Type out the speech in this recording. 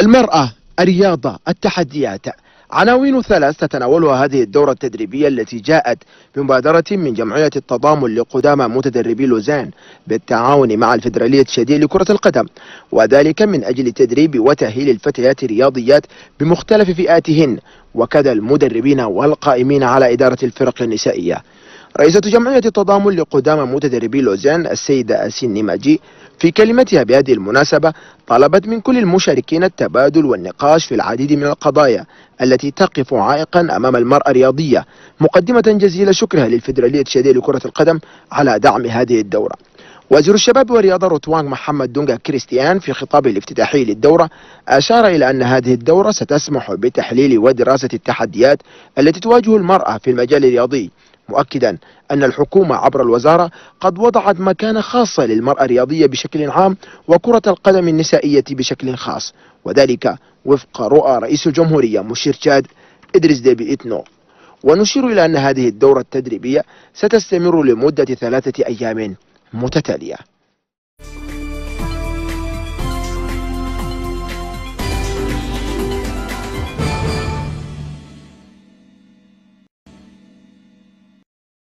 المرأة الرياضة التحديات عناوين ثلاث تتناولها هذه الدورة التدريبية التي جاءت بمبادرة من جمعية التضامن لقدامى متدربي لوزان بالتعاون مع الفيدرالية الشهدية لكرة القدم وذلك من أجل تدريب وتأهيل الفتيات الرياضيات بمختلف فئاتهن وكذا المدربين والقائمين على إدارة الفرق النسائية رئيسة جمعية التضامن لقدامى متدربي لوزان السيدة أسين نيماجي في كلمتها بهذه المناسبة طلبت من كل المشاركين التبادل والنقاش في العديد من القضايا التي تقف عائقا أمام المرأة الرياضية مقدمة جزيل شكرها للفيدرالية الشادية لكرة القدم على دعم هذه الدورة وزير الشباب والرياضة روتوان محمد دونجا كريستيان في خطابه الافتتاحي للدورة أشار إلى أن هذه الدورة ستسمح بتحليل ودراسة التحديات التي تواجه المرأة في المجال الرياضي مؤكدا أن الحكومة عبر الوزارة قد وضعت مكانة خاصة للمرأة الرياضية بشكل عام وكرة القدم النسائية بشكل خاص وذلك وفق رؤى رئيس الجمهورية مشير تشاد إدريس ديبي إتنو ونشير إلى أن هذه الدورة التدريبية ستستمر لمدة ثلاثة أيام متتالية